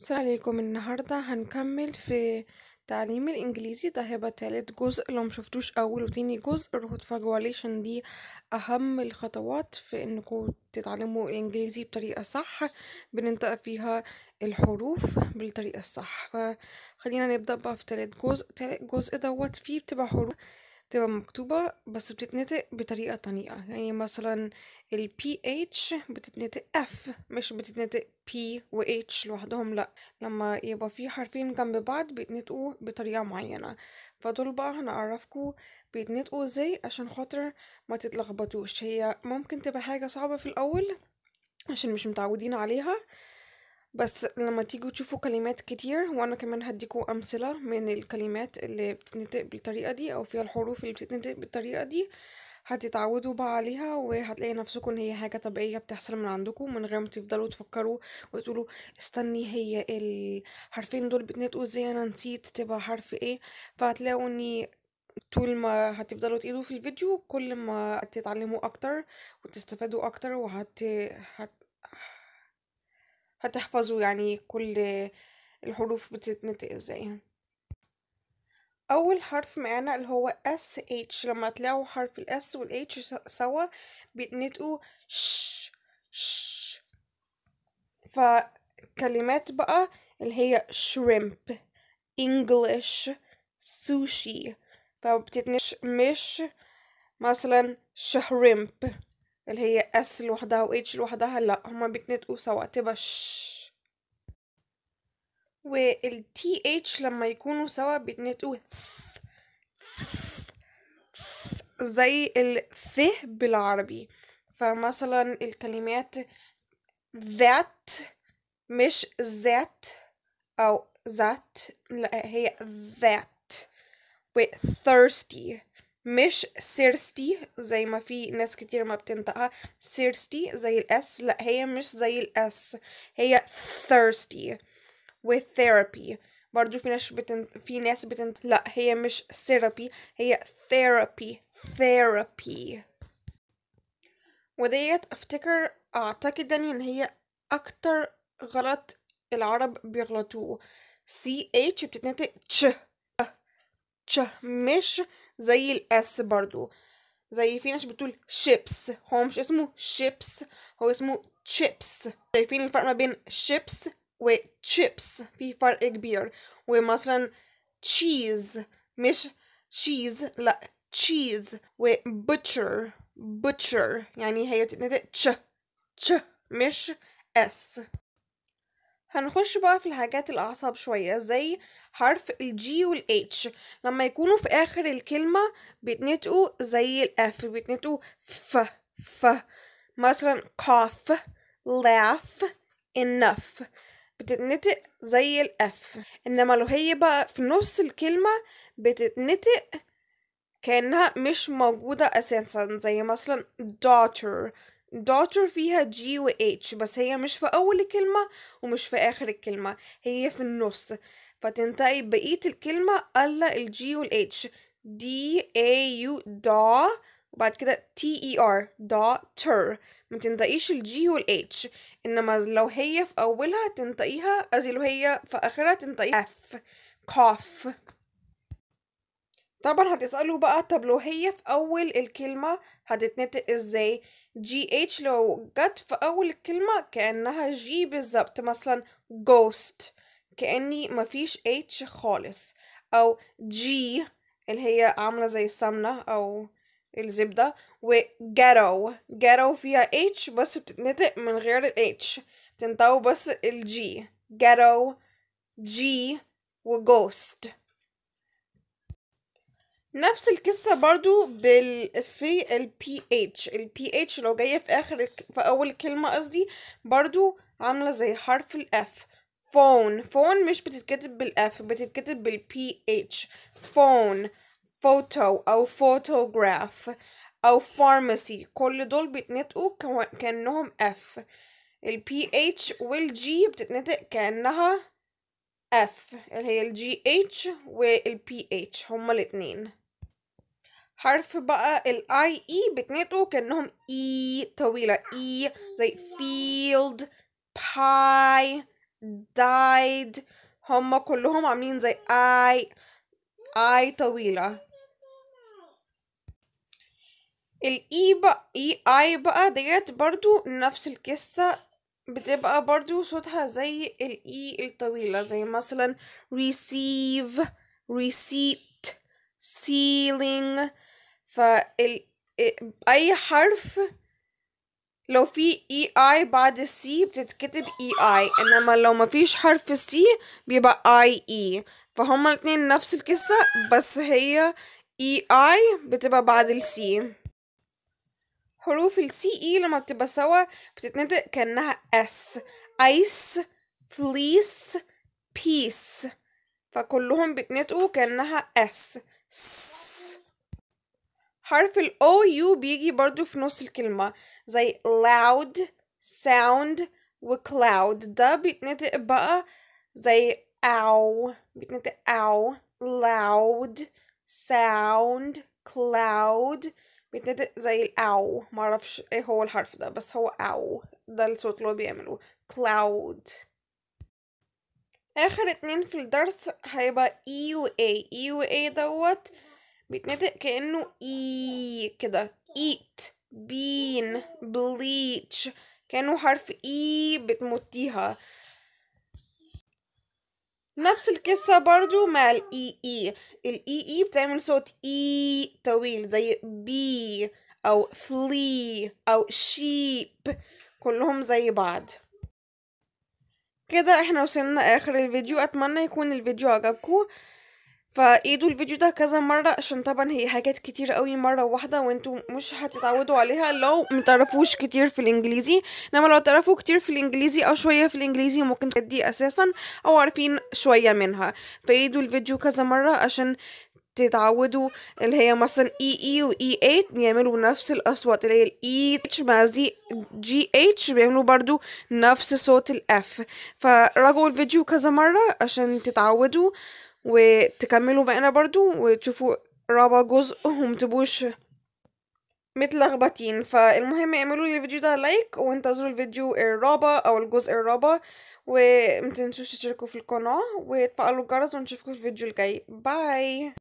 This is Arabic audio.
السلام عليكم النهاردة هنكمل في تعليم الإنجليزي ده هيبقى تالت جزء لو مشفتوش أول وتاني جزء روحوا اتفرجوا عليه عشان دي أهم الخطوات في إنكم تتعلموا الإنجليزي بطريقة صح بننطق فيها الحروف بالطريقة الصح فخلينا نبدأ بقى في تالت جزء تالت جزء دوت فيه بتبقى حروف تبقى مكتوبة بس بتتنطق بطريقة تانية يعني مثلا ال PH بتتنطق F مش بتتنطق P و H لوحدهم لأ لما يبقى في حرفين جنب بعض بيتنطقوا بطريقة معينة فدول بقى هنعرفكوا بيتنطقوا ازاي عشان خاطر ما تتلخبطوش هي ممكن تبقى حاجة صعبة في الأول عشان مش متعودين عليها بس لما تيجوا تشوفوا كلمات كتير وانا كمان هديكوا امثلة من الكلمات اللي بتتنطق بالطريقة دي او فيها الحروف اللي بتتنطق بالطريقة دي هتتعودوا بقى عليها وهتلاقي نفسكم ان هي حاجة طبيعية بتحصل من عندكم من غير ما تفضلوا تفكروا وتقولوا استني هي الحرفين دول بتنطقوا ازاي انا نسيت تبقى حرف ايه فهتلاقوا اني طول ما هتفضلوا تقيدوا في الفيديو كل ما هتتعلموا اكتر وتستفادوا اكتر وهت هت... هتحفظوا يعني كل الحروف بتتنطق ازاي اول حرف معانا اللي هو اس اتش لما تلاقوا حرف الاس والاتش سوا بيتنطقوا ش ش فكلمات بقى اللي هي شريمب انجلش سوشي فبتتنش مش مثلا شهرمب اللي هي اس لوحدها و اتش لوحدها لا هما بيتنطقوا سوا تبقى ش وال اتش لما يكونوا سوا بيتنطقوا ث زي الث بالعربي فمثلا الكلمات ذات مش ذات أو ذات لا هي ذات و thirsty مش سيرستي زي ما في ناس كتير ما بتنطقها سيرستي زي الاس لا هي مش زي الاس هي thirsty with therapy برضو في ناس بتن... في ناس بتن... لا هي مش therapy هي therapy therapy وديت افتكر اعتقد يعني ان هي اكتر غلط العرب بيغلطوه ch بتتنطق تش تش أه، مش زي الاس برضو زي في ناس بتقول شيبس هو مش اسمه شيبس هو اسمه تشيبس شايفين الفرق ما بين شيبس وتشيبس في فرق كبير ومثلا تشيز مش تشيز لا تشيز وبutcher بوتشر يعني هي تتنطق تش تش مش اس هنخش بقى في الحاجات الأعصاب شوية زي حرف الجي والاتش لما يكونوا في آخر الكلمة بيتنطقوا زي الأف بيتنطقوا ف ف مثلا قاف لاف إنف بتتنطق زي الأف إنما لو هي بقى في نص الكلمة بتتنطق كأنها مش موجودة أساسا زي مثلا daughter daughter فيها G و H بس هي مش في أول الكلمة ومش في آخر الكلمة هي في النص فتنتقي بقية الكلمة ألا ال G وال H D A U دا وبعد كده T E R daughter ما تنتقيش ال G وال H إنما لو هي في أولها تنطقيها أزي لو هي في آخرها تنطقيها F cough طبعا هتسألوا بقى طب لو هي في أول الكلمة هتتنطق ازاي جي اتش لو جت في اول الكلمه كانها جي بالظبط مثلا ghost كاني مفيش اتش خالص او جي اللي هي عامله زي السمنه او الزبده وجارو ghetto فيها اتش بس بتتنطق من غير الاتش بتنطقوا بس الجي ghetto جي وجوست نفس القصة برضو بال في ال PH ال PH لو جاية في آخر في أول كلمة قصدي برضو عاملة زي حرف ال F فون فون مش بتتكتب F بتتكتب بال PH فون فوتو أو فوتوغراف أو فارماسي كل دول بيتنطقوا كأنهم F ال PH وال G بتتنطق كأنها F اللي هي ال GH وال PH هما الاتنين حرف بقى الاي اي e بتنطقوا كانهم اي e طويله اي e زي field pie died هما كلهم عاملين زي اي اي طويله الاي بقى اي اي بقى ديت برضو نفس القصه بتبقى برضو صوتها زي الاي الطويله زي مثلا receive receipt ceiling فال أي حرف لو في اي e اي بعد السي بتتكتب اي e اي انما لو مفيش حرف سي بيبقى اي اي e. فهما الاتنين نفس القصة بس هي اي اي بتبقى بعد السي حروف السي اي لما بتبقى سوا بتتنطق كأنها اس ايس فليس بيس فكلهم بيتنطقوا كأنها اس س حرف ال OU بيجي برضو في نص الكلمة زي loud sound و cloud ده بيتنطق بقى زي أو بيتنطق أو loud sound cloud بيتنطق زي الاو معرفش ايه هو الحرف ده بس هو او ده الصوت اللي هو بيعمله cloud اخر اتنين في الدرس هيبقى E و A E و A دوت بيتنطق كأنه إي e كده eat bean bleach كأنه حرف إي e بتمتيها نفس القصة برضو مع الإي إي e الإي إي بتعمل صوت إي طويل زي بي أو فلي أو شيب كلهم زي بعض كده احنا وصلنا اخر الفيديو اتمنى يكون الفيديو عجبكم فعيدوا الفيديو ده كذا مرة عشان طبعا هي حاجات كتير قوي مرة واحدة وانتوا مش هتتعودوا عليها لو متعرفوش كتير في الانجليزي انما لو تعرفوا كتير في الانجليزي او شوية في الانجليزي ممكن تدي اساسا او عارفين شوية منها فعيدوا الفيديو كذا مرة عشان تتعودوا اللي هي مثلا اي اي اي اي بيعملوا نفس الاصوات اللي هي الاي اتش مع زي جي اتش بيعملوا برضو نفس صوت الاف فراجعوا الفيديو كذا مرة عشان تتعودوا وتكملوا بقينا برضو وتشوفوا رابع جزء تبوش متلخبطين فالمهم اعملوا لي الفيديو ده لايك وانتظروا الفيديو الرابع او الجزء الرابع ومتنسوش تشتركوا في القناة وتفعلوا الجرس ونشوفكم في الفيديو الجاي باي